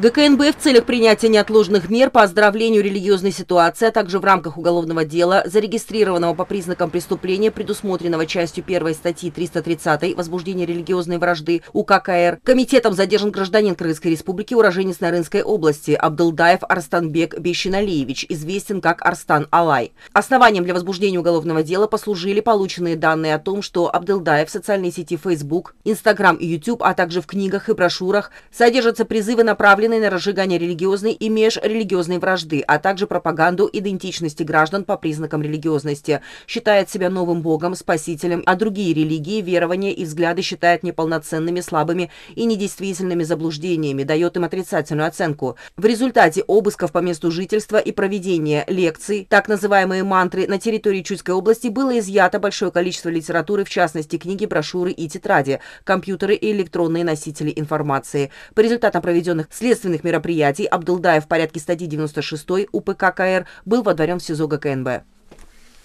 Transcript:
ГКНБ в целях принятия неотложных мер по оздоровлению религиозной ситуации, а также в рамках уголовного дела, зарегистрированного по признакам преступления, предусмотренного частью 1 статьи 330 «Возбуждение религиозной вражды УК КР», комитетом задержан гражданин Крымской республики, уроженец Нарынской области Абдылдаев Арстанбек Бещиналиевич, известен как Арстан Алай. Основанием для возбуждения уголовного дела послужили полученные данные о том, что Абдылдаев в социальной сети Facebook, Instagram и YouTube, а также в книгах и брошюрах содержатся призывы направленные направленной на разжигание религиозной и межрелигиозной вражды, а также пропаганду идентичности граждан по признакам религиозности, считает себя новым богом, спасителем, а другие религии, верования и взгляды считает неполноценными, слабыми и недействительными заблуждениями, дает им отрицательную оценку. В результате обысков по месту жительства и проведения лекций, так называемые мантры, на территории Чуйской области было изъято большое количество литературы, в частности книги, брошюры и тетради, компьютеры и электронные носители информации. По результатам проведенных следствий Следственных мероприятий Абдулдаев в порядке статьи 96 УПК КР был водворен в СИЗО ГКНБ.